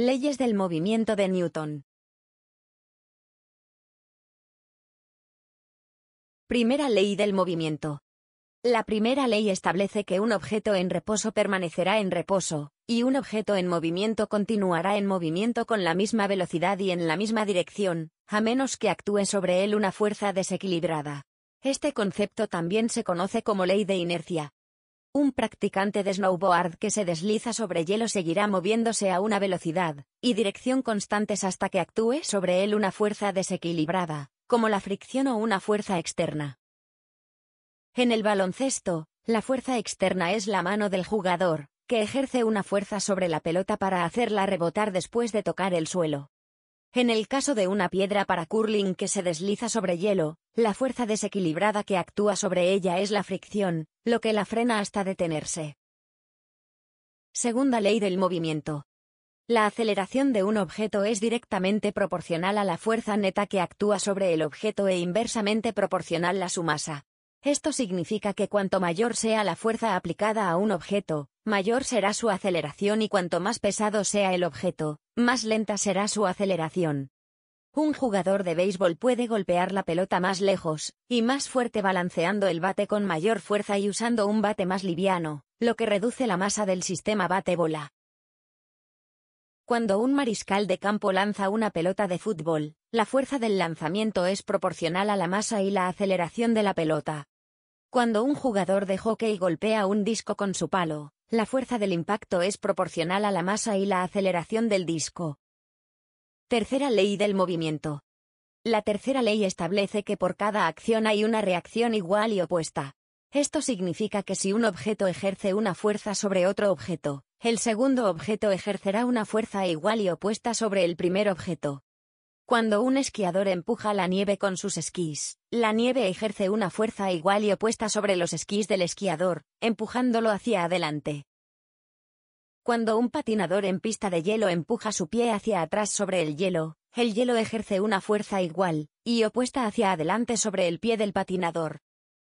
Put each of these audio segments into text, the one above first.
Leyes del movimiento de Newton. Primera ley del movimiento. La primera ley establece que un objeto en reposo permanecerá en reposo, y un objeto en movimiento continuará en movimiento con la misma velocidad y en la misma dirección, a menos que actúe sobre él una fuerza desequilibrada. Este concepto también se conoce como ley de inercia, un practicante de snowboard que se desliza sobre hielo seguirá moviéndose a una velocidad y dirección constantes hasta que actúe sobre él una fuerza desequilibrada, como la fricción o una fuerza externa. En el baloncesto, la fuerza externa es la mano del jugador, que ejerce una fuerza sobre la pelota para hacerla rebotar después de tocar el suelo. En el caso de una piedra para curling que se desliza sobre hielo, la fuerza desequilibrada que actúa sobre ella es la fricción, lo que la frena hasta detenerse. Segunda ley del movimiento. La aceleración de un objeto es directamente proporcional a la fuerza neta que actúa sobre el objeto e inversamente proporcional a su masa. Esto significa que cuanto mayor sea la fuerza aplicada a un objeto, mayor será su aceleración y cuanto más pesado sea el objeto, más lenta será su aceleración. Un jugador de béisbol puede golpear la pelota más lejos y más fuerte balanceando el bate con mayor fuerza y usando un bate más liviano, lo que reduce la masa del sistema bate-bola. Cuando un mariscal de campo lanza una pelota de fútbol, la fuerza del lanzamiento es proporcional a la masa y la aceleración de la pelota. Cuando un jugador de hockey golpea un disco con su palo, la fuerza del impacto es proporcional a la masa y la aceleración del disco. Tercera ley del movimiento. La tercera ley establece que por cada acción hay una reacción igual y opuesta. Esto significa que si un objeto ejerce una fuerza sobre otro objeto, el segundo objeto ejercerá una fuerza igual y opuesta sobre el primer objeto. Cuando un esquiador empuja la nieve con sus esquís, la nieve ejerce una fuerza igual y opuesta sobre los esquís del esquiador, empujándolo hacia adelante. Cuando un patinador en pista de hielo empuja su pie hacia atrás sobre el hielo, el hielo ejerce una fuerza igual y opuesta hacia adelante sobre el pie del patinador.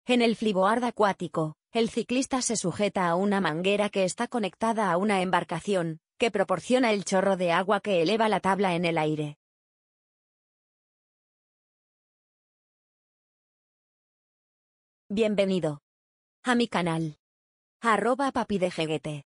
En el fliboard acuático, el ciclista se sujeta a una manguera que está conectada a una embarcación, que proporciona el chorro de agua que eleva la tabla en el aire. Bienvenido a mi canal. Arroba papi de jeguete.